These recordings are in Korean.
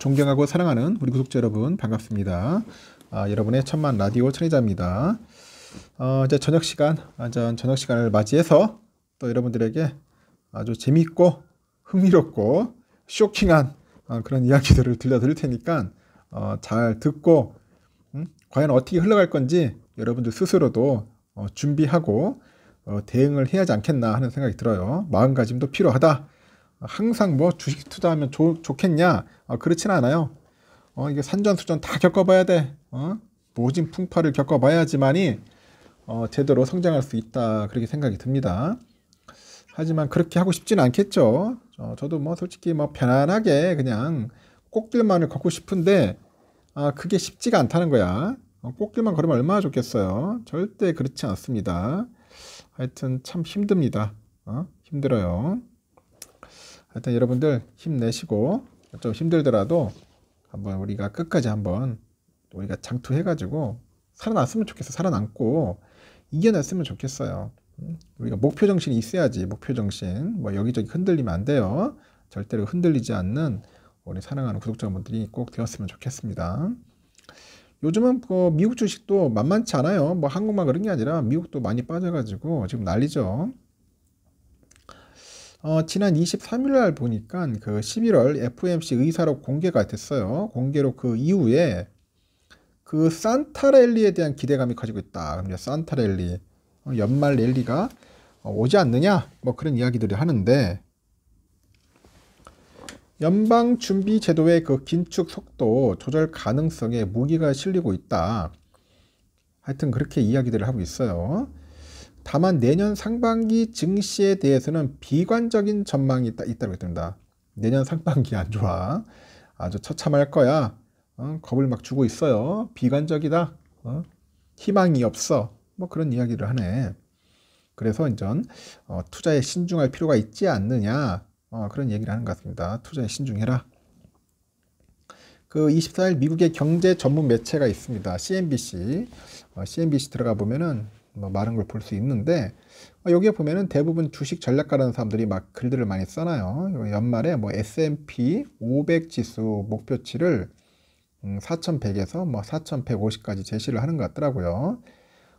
존경하고 사랑하는 우리 구독자 여러분 반갑습니다. 아, 여러분의 천만 라디오 천의자입니다. 어, 이제 저녁 시간, 완 저녁 시간을 맞이해서 또 여러분들에게 아주 재미있고 흥미롭고 쇼킹한 어, 그런 이야기들을 들려드릴 테니까 어, 잘 듣고 음? 과연 어떻게 흘러갈 건지 여러분들 스스로도 어, 준비하고 어, 대응을 해야지 않겠나 하는 생각이 들어요. 마음가짐도 필요하다. 항상 뭐 주식 투자하면 좋, 좋겠냐? 어, 그렇진 않아요. 어, 이게 산전수전 다 겪어봐야 돼. 어? 모진 풍파를 겪어봐야지만이 어, 제대로 성장할 수 있다. 그렇게 생각이 듭니다. 하지만 그렇게 하고 싶진 않겠죠. 어, 저도 뭐 솔직히 뭐 편안하게 그냥 꽃길만을 걷고 싶은데 아, 그게 쉽지가 않다는 거야. 어, 꽃길만 걸으면 얼마나 좋겠어요. 절대 그렇지 않습니다. 하여튼 참 힘듭니다. 어? 힘들어요. 하여튼 여러분들 힘내시고 좀 힘들더라도 한번 우리가 끝까지 한번 우리가 장투해가지고 살아났으면 좋겠어. 살아남고 이겨냈으면 좋겠어요. 음, 우리가 목표 정신이 있어야지. 목표 정신. 뭐 여기저기 흔들리면 안 돼요. 절대로 흔들리지 않는 우리 사랑하는 구독자분들이 꼭 되었으면 좋겠습니다. 요즘은 그 미국 주식도 만만치 않아요. 뭐 한국만 그런 게 아니라 미국도 많이 빠져가지고 지금 난리죠. 어, 지난 23일 날 보니까 그 11월 FOMC 의사로 공개가 됐어요. 공개로 그 이후에 그 산타랠리에 대한 기대감이 커지고 있다. 산타랠리 어, 연말 랠리가 어, 오지 않느냐? 뭐 그런 이야기들이 하는데 연방준비제도의 그 긴축 속도 조절 가능성에 무기가 실리고 있다. 하여튼 그렇게 이야기들을 하고 있어요. 다만 내년 상반기 증시에 대해서는 비관적인 전망이 있다, 있다고 했습니다. 내년 상반기 안 좋아. 아주 처참할 거야. 어, 겁을 막 주고 있어요. 비관적이다. 어? 희망이 없어. 뭐 그런 이야기를 하네. 그래서 이제 어, 투자에 신중할 필요가 있지 않느냐 어, 그런 얘기를 하는 것 같습니다. 투자에 신중해라. 그 24일 미국의 경제 전문 매체가 있습니다. CNBC. 어, CNBC 들어가 보면은 많은 뭐 걸볼 수 있는데 어, 여기에 보면은 대부분 주식 전략가라는 사람들이 막 글들을 많이 써놔요. 연말에 뭐 S&P 500 지수 목표치를 4,100에서 음, 뭐 4,150까지 제시를 하는 것 같더라고요.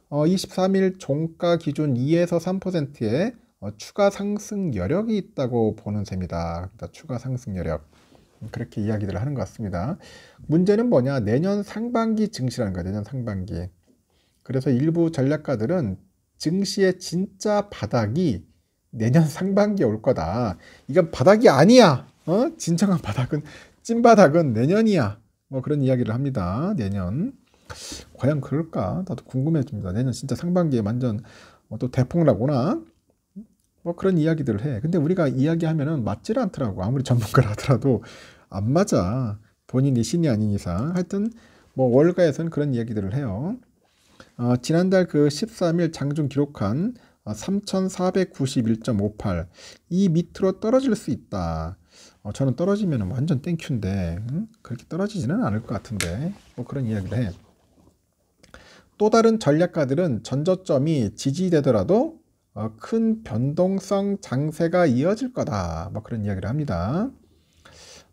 어, 23일 종가 기준 2에서 3%의 어, 추가 상승 여력이 있다고 보는 셈이다. 그러니까 추가 상승 여력. 음, 그렇게 이야기들을 하는 것 같습니다. 문제는 뭐냐? 내년 상반기 증시라는 거예요 내년 상반기. 그래서 일부 전략가들은 증시의 진짜 바닥이 내년 상반기에 올 거다. 이건 바닥이 아니야. 어? 진정한 바닥은 찐바닥은 내년이야. 뭐 그런 이야기를 합니다. 내년. 과연 그럴까? 나도 궁금해집니다. 내년 진짜 상반기에 완전 어, 또 대폭락오나? 뭐 그런 이야기들을 해. 근데 우리가 이야기하면은 맞질 않더라고. 아무리 전문가라 하더라도 안 맞아. 본인이 신이 아닌 이상. 하여튼 뭐 월가에서는 그런 이야기들을 해요. 어, 지난달 그 13일 장중 기록한 3491.58. 어, 이 밑으로 떨어질 수 있다. 어, 저는 떨어지면 완전 땡큐인데, 음? 그렇게 떨어지지는 않을 것 같은데. 뭐 그런 이야기를 해. 또 다른 전략가들은 전저점이 지지되더라도 어, 큰 변동성 장세가 이어질 거다. 뭐 그런 이야기를 합니다.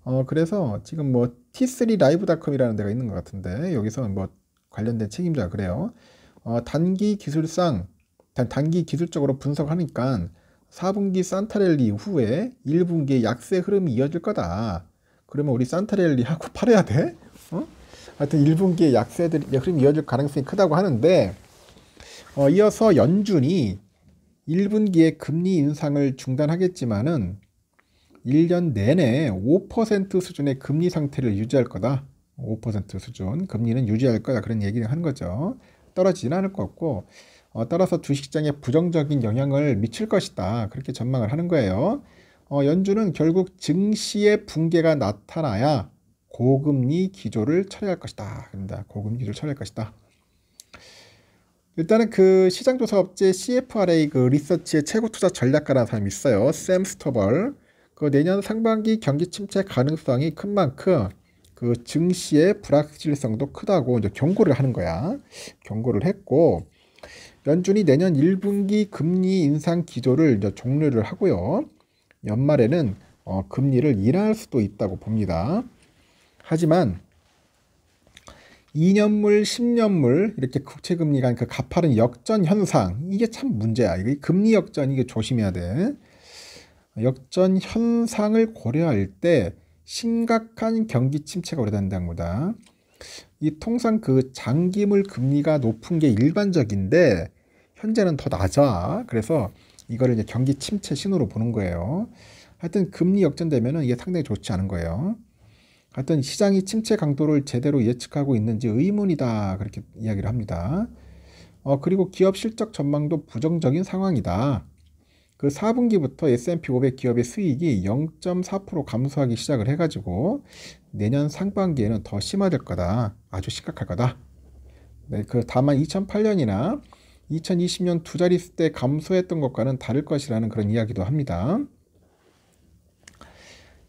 어, 그래서 지금 뭐 T3 라이브닷컴이라는 데가 있는 것 같은데 여기서 뭐 관련된 책임자 그래요. 어, 단기 기술상 단기 기술적으로 분석하니까 4분기 산타랠리 후에 1분기에 약세 흐름이 이어질 거다. 그러면 우리 산타랠리 하고 팔아야 돼? 어? 하여튼 1분기에 약세들 흐름이 이어질 가능성이 크다고 하는데 어, 이어서 연준이 1분기에 금리 인상을 중단하겠지만은 1년 내내 5% 수준의 금리 상태를 유지할 거다. 5% 수준 금리는 유지할 거다 그런 얘기를 한 거죠. 떨어지진 않을 것 같고 어, 따라서 주식장에 부정적인 영향을 미칠 것이다 그렇게 전망을 하는 거예요. 어, 연준은 결국 증시의 붕괴가 나타나야 고금리 기조를 처리할 것이다. 그니다 고금리 기조를 처리할 것이다. 일단은 그 시장조사업체 CFRA 그 리서치의 최고 투자 전략가라는 사람이 있어요. 샘 스토벌. 그 내년 상반기 경기 침체 가능성이 큰 만큼 그 증시의 불확실성도 크다고 이제 경고를 하는 거야. 경고를 했고 연준이 내년 1분기 금리 인상 기조를 이제 종료를 하고요. 연말에는 어, 금리를 인하할 수도 있다고 봅니다. 하지만 2년물, 10년물 이렇게 국채 금리가 그 가파른 역전 현상 이게 참 문제야. 이 금리 역전 이게 조심해야 돼. 역전 현상을 고려할 때 심각한 경기 침체가 오래된다는 거다. 이 통상 그 장기물 금리가 높은 게 일반적인데 현재는 더 낮아. 그래서 이거를 이제 경기 침체 신호로 보는 거예요. 하여튼 금리 역전되면 이게 상당히 좋지 않은 거예요. 하여튼 시장이 침체 강도를 제대로 예측하고 있는지 의문이다 그렇게 이야기를 합니다. 어 그리고 기업 실적 전망도 부정적인 상황이다. 그 4분기부터 S&P 500 기업의 수익이 0.4% 감소하기 시작을 해가지고 내년 상반기에는 더 심화될 거다. 아주 심각할 거다. 네, 그 다만 2008년이나 2020년 두 자릿수 때 감소했던 것과는 다를 것이라는 그런 이야기도 합니다.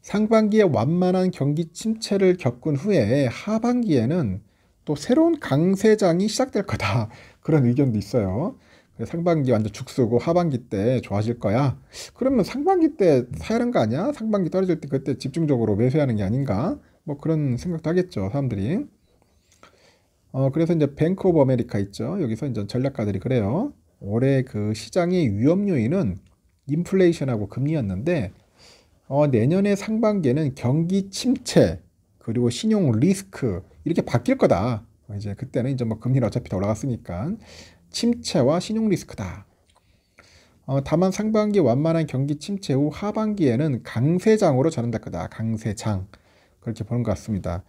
상반기에 완만한 경기 침체를 겪은 후에 하반기에는 또 새로운 강세장이 시작될 거다. 그런 의견도 있어요. 상반기 완전 죽수고 하반기 때 좋아질 거야. 그러면 상반기 때 사야 하는 거 아니야? 상반기 떨어질 때 그때 집중적으로 매수하는 게 아닌가? 뭐 그런 생각도 하겠죠, 사람들이. 어, 그래서 이제 뱅크 오브 아메리카 있죠. 여기서 이제 전략가들이 그래요. 올해 그 시장의 위험 요인은 인플레이션하고 금리였는데 어, 내년에 상반기에는 경기 침체 그리고 신용 리스크 이렇게 바뀔 거다. 이제 그때는 이제 뭐 금리는 어차피 더 올라갔으니까 침체와 신용 리스크다. 어, 다만 상반기 완만한 경기 침체 후 하반기에는 강세장으로 전환될 거다. 강세장 그렇게 보는 것 같습니다.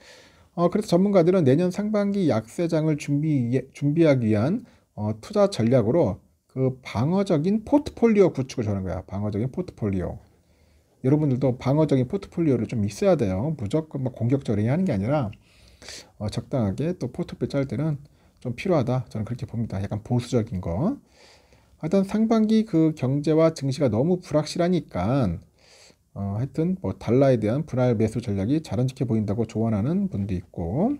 어, 그래서 전문가들은 내년 상반기 약세장을 준비, 준비하기 위한 어, 투자 전략으로 그 방어적인 포트폴리오 구축을 저는 거야. 방어적인 포트폴리오. 여러분들도 방어적인 포트폴리오를 좀 있어야 돼요. 무조건 막 뭐 공격적으로 하는 게 아니라 어, 적당하게 또 포트폴리오 짤 때는 좀 필요하다. 저는 그렇게 봅니다. 약간 보수적인 거. 하여튼 상반기 그 경제와 증시가 너무 불확실하니까 어, 하여튼 뭐 달러에 대한 분할 매수 전략이 자연스럽 보인다고 조언하는 분도 있고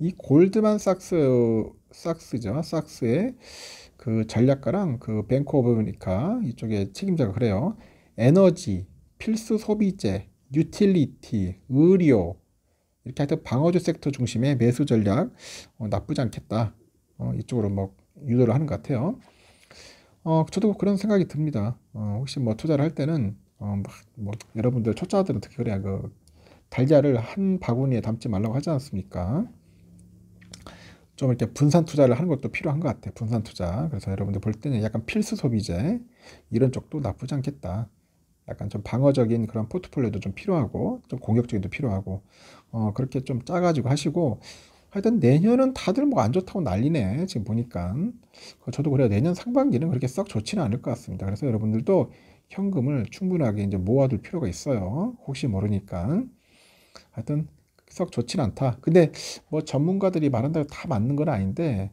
이 골드만삭스 삭스죠 삭스의 그 전략가랑 그 뱅크 오브 아메리카 이쪽에 책임자가 그래요 에너지 필수 소비재 유틸리티 의료 이렇게 하여튼 방어주 섹터 중심의 매수 전략 어, 나쁘지 않겠다. 어, 이쪽으로 뭐 유도를 하는 것 같아요. 어, 저도 뭐 그런 생각이 듭니다. 어, 혹시 뭐 투자를 할 때는 어, 뭐, 뭐 여러분들 초짜들은 특히 그래야 그 달걀을 한 바구니에 담지 말라고 하지 않습니까? 좀 이렇게 분산 투자를 하는 것도 필요한 것 같아요. 분산 투자. 그래서 여러분들 볼 때는 약간 필수 소비재 이런 쪽도 나쁘지 않겠다. 약간 좀 방어적인 그런 포트폴리오도 좀 필요하고 좀 공격적인도 필요하고 어 그렇게 좀 짜가지고 하시고 하여튼 내년은 다들 뭐 안 좋다고 난리네 지금 보니까 그 저도 그래요 내년 상반기는 그렇게 썩 좋지는 않을 것 같습니다 그래서 여러분들도 현금을 충분하게 이제 모아둘 필요가 있어요 혹시 모르니까 하여튼 썩 좋진 않다 근데 뭐 전문가들이 말한다고 다 맞는 건 아닌데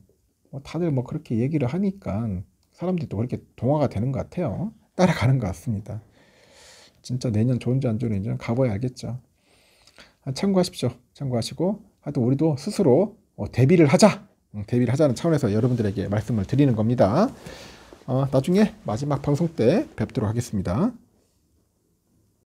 뭐 다들 뭐 그렇게 얘기를 하니까 사람들이 또 그렇게 동화가 되는 것 같아요 따라가는 것 같습니다 진짜 내년 좋은지 안 좋은지는 가봐야 알겠죠. 아, 참고하십시오. 참고하시고 하여튼 우리도 스스로 어, 대비를 하자. 음, 대비를 하자는 차원에서 여러분들에게 말씀을 드리는 겁니다. 어, 나중에 마지막 방송 때 뵙도록 하겠습니다.